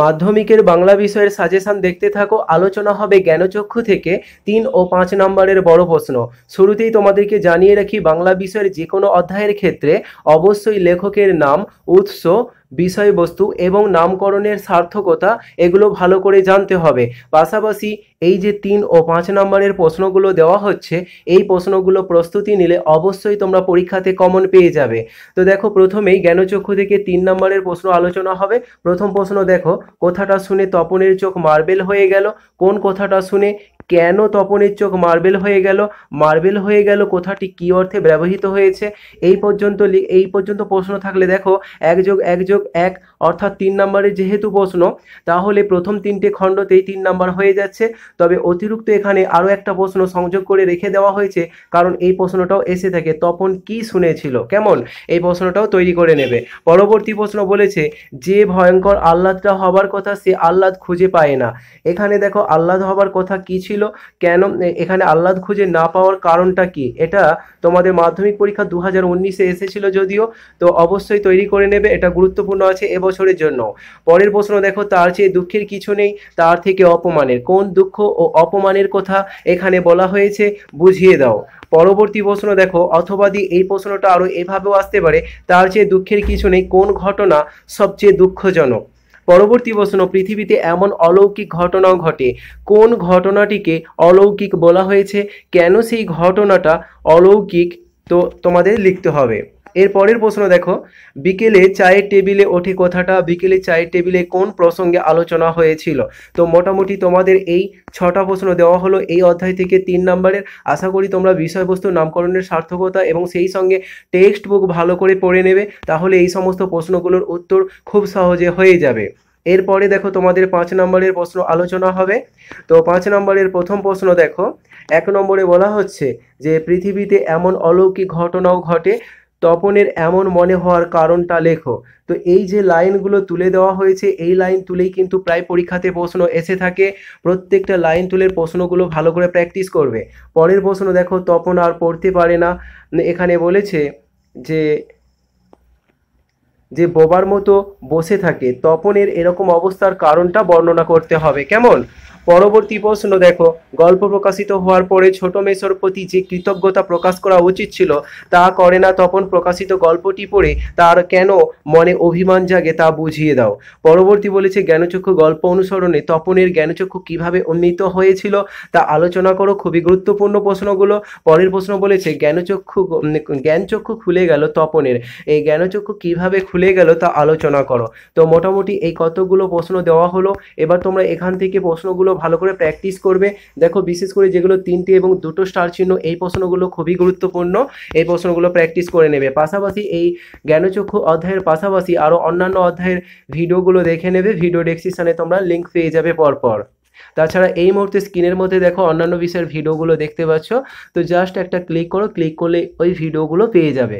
মাধ্যমিকের বাংলা বিষয়ের সাজেশন দেখতে থাকো আলোচনা হবে জ্ঞানচক্ষু থেকে তিন ও পাঁচ নম্বরের বড় প্রশ্ন শুরুতেই তোমাদেরকে জানিয়ে রাখি বাংলা বিষয়ের যে কোনো অধ্যায়ের ক্ষেত্রে অবশ্যই লেখকের নাম উৎস বিষয়বস্তু এবং নামকরণের সার্থকতা এগুলো ভালো করে জানতে হবে পাশাপাশি এই যে তিন ও পাঁচ নম্বরের প্রশ্নগুলো দেওয়া হচ্ছে এই প্রশ্নগুলো প্রস্তুতি নিলে অবশ্যই তোমরা পরীক্ষাতে কমন পেয়ে যাবে তো দেখো প্রথমেই জ্ঞানচক্ষু থেকে তিন নম্বরের প্রশ্ন আলোচনা হবে প্রথম প্রশ্ন দেখো কথাটা শুনে তপনের চোখ মার্বেল হয়ে গেল কোন কথাটা শুনে কেন তপনের চোখ মার্বেল হয়ে গেল মার্বেল হয়ে গেল কথাটি কী অর্থে ব্যবহৃত হয়েছে এই পর্যন্ত এই পর্যন্ত প্রশ্ন থাকলে দেখো এক যোগ এক যোগ এক অর্থাৎ তিন নম্বরে যেহেতু প্রশ্ন তাহলে প্রথম তিনটে খণ্ডতেই তিন নম্বর হয়ে যাচ্ছে তবে অতিরিক্ত এখানে আরও একটা প্রশ্ন সংযোগ করে রেখে দেওয়া হয়েছে কারণ এই প্রশ্নটাও এসে থাকে তপন কি শুনেছিল কেমন এই প্রশ্নটাও তৈরি করে নেবে পরবর্তী প্রশ্ন বলেছে যে ভয়ঙ্কর আহ্লাদটা হবার কথা সে আহ্লাদ খুঁজে পায় না এখানে দেখো আহ্লাদ হবার কথা কি ছিল কেন এখানে আহ্লাদ খুঁজে না পাওয়ার কারণটা কি এটা তোমাদের মাধ্যমিক পরীক্ষা দু হাজার উনিশে এসেছিল যদিও তো অবশ্যই তৈরি করে নেবে এটা গুরুত্বপূর্ণ আছে এবং বছরের জন্য পরের প্রশ্ন দেখো তার চেয়ে দুঃখের কিছু নেই তার থেকে অপমানের কোন দুঃখ ও অপমানের কথা এখানে বলা হয়েছে বুঝিয়ে দাও পরবর্তী প্রশ্ন দেখো অথবা দি এই প্রশ্নটা আরও এভাবেও আসতে পারে তার চেয়ে দুঃখের কিছু নেই কোন ঘটনা সবচেয়ে দুঃখজনক পরবর্তী প্রশ্ন পৃথিবীতে এমন অলৌকিক ঘটনাও ঘটে কোন ঘটনাটিকে অলৌকিক বলা হয়েছে কেন সেই ঘটনাটা অলৌকিক তো তোমাদের লিখতে হবে এর পরের প্রশ্ন দেখো বিকেলে চায়ের টেবিলে ওঠে কথাটা বিকেলে চায়ের টেবিলে কোন প্রসঙ্গে আলোচনা হয়েছিল তো মোটামুটি তোমাদের এই ছটা প্রশ্ন দেওয়া হলো এই অধ্যায় থেকে তিন নাম্বারের আশা করি তোমরা বিষয়বস্তু নামকরণের সার্থকতা এবং সেই সঙ্গে টেক্সট বুক ভালো করে পড়ে নেবে তাহলে এই সমস্ত প্রশ্নগুলোর উত্তর খুব সহজে হয়ে যাবে এরপরে দেখো তোমাদের পাঁচ নম্বরের প্রশ্ন আলোচনা হবে তো পাঁচ নম্বরের প্রথম প্রশ্ন দেখো এক নম্বরে বলা হচ্ছে যে পৃথিবীতে এমন অলৌকিক ঘটনাও ঘটে তপনের এমন মনে হওয়ার কারণটা লেখো তো এই যে লাইনগুলো তুলে দেওয়া হয়েছে এই লাইন তুলেই কিন্তু প্রায় পরীক্ষাতে প্রশ্ন এসে থাকে প্রত্যেকটা লাইন তুলের প্রশ্নগুলো ভালো করে প্র্যাকটিস করবে পরের প্রশ্ন দেখো তপন আর পড়তে পারে না এখানে বলেছে যে যে বোবার মতো বসে থাকে তপনের এরকম অবস্থার কারণটা বর্ণনা করতে হবে কেমন পরবর্তী প্রশ্ন দেখো গল্প প্রকাশিত হওয়ার পরে ছোট মেসর প্রতি যে কৃতজ্ঞতা প্রকাশ করা উচিত ছিল তা করে না তপন প্রকাশিত গল্পটি পড়ে তার কেন মনে অভিমান জাগে তা বুঝিয়ে দাও পরবর্তী বলেছে জ্ঞানচক্ষু গল্প অনুসরণে তপনের জ্ঞানচক্ষু কিভাবে উন্নীত হয়েছিল তা আলোচনা করো খুবই গুরুত্বপূর্ণ প্রশ্নগুলো পরের প্রশ্ন বলেছে জ্ঞানচক্ষু জ্ঞানচক্ষু খুলে গেল তপনের এই জ্ঞানচক্ষু কিভাবে খুলে গেল তা আলোচনা করো তো মোটামুটি এই কতগুলো প্রশ্ন দেওয়া হলো এবার তোমরা এখান থেকে প্রশ্নগুলো প্রশ্নগুলো ভালো করে প্র্যাকটিস করবে দেখো বিশেষ করে যেগুলো তিনটি এবং দুটো স্টার চিহ্ন এই প্রশ্নগুলো খুবই গুরুত্বপূর্ণ এই প্রশ্নগুলো প্র্যাকটিস করে নেবে পাশাপাশি এই জ্ঞানচক্ষু অধ্যায়ের পাশাপাশি আরও অন্যান্য অধ্যায়ের ভিডিওগুলো দেখে নেবে ভিডিও ডেসক্রিপশানে তোমরা লিঙ্ক পেয়ে যাবে পরপর তাছাড়া এই মুহূর্তে স্ক্রিনের মধ্যে দেখো অন্যান্য বিষয়ের ভিডিওগুলো দেখতে পাচ্ছ তো জাস্ট একটা ক্লিক করো ক্লিক করলে ওই ভিডিওগুলো পেয়ে যাবে